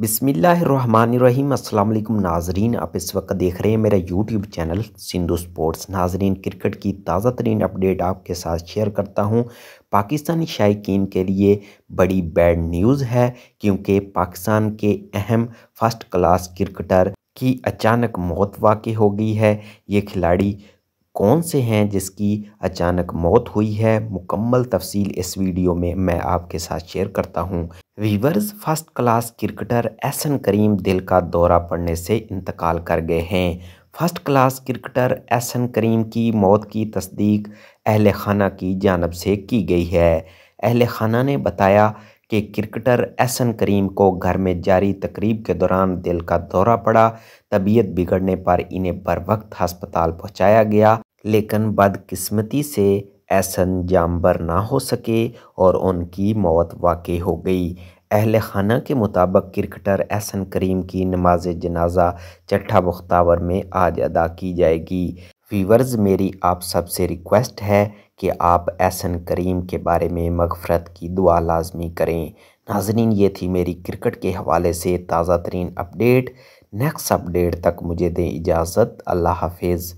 बिसमीम् अल्लाम नाजरीन आप इस वक्त देख रहे हैं मेरा यूट्यूब चैनल सिंधु स्पोर्ट्स नाजरीन क्रिकेट की ताज़ा तरीन अपडेट आपके साथ शेयर करता हूं पाकिस्तानी शायकीन के लिए बड़ी बैड न्यूज़ है क्योंकि पाकिस्तान के अहम फर्स्ट क्लास क्रिकेटर की अचानक मौत वाक़ हो गई है ये खिलाड़ी कौन से हैं जिसकी अचानक मौत हुई है मुकम्मल तफसील इस वीडियो में मैं आपके साथ शेयर करता हूं। Viewers first class cricketer Ehsan Karim दिल का दौरा पड़ने से इंतकाल कर गए हैं first class cricketer Ehsan Karim की मौत की तस्दीक अहल खाना की जानब से की गई है अहल खाना ने बताया कि क्रिकेटर एहसन करीम को घर में जारी तकरीब के दौरान दिल का दौरा पड़ा तबीयत बिगड़ने पर इन्हें बर वक्त हस्पताल पहुंचाया गया लेकिन बदकिस्मती से ऐसन जामबर ना हो सके और उनकी मौत वाक़ हो गई अहल खाना के मुताबिक क्रिकेटर एहसन करीम की नमाज जनाजा चट्ठा बख्तावर में आज अदा की जाएगी वीवर्स मेरी आप सबसे रिक्वेस्ट है कि आप एहसन करीम के बारे में मगफरत की दुआ लाजमी करें नाजरीन ये थी मेरी क्रिकेट के हवाले से ताज़ा तरीन अपडेट नेक्स्ट अपडेट तक मुझे दें इजाज़त अल्लाह हाफिज़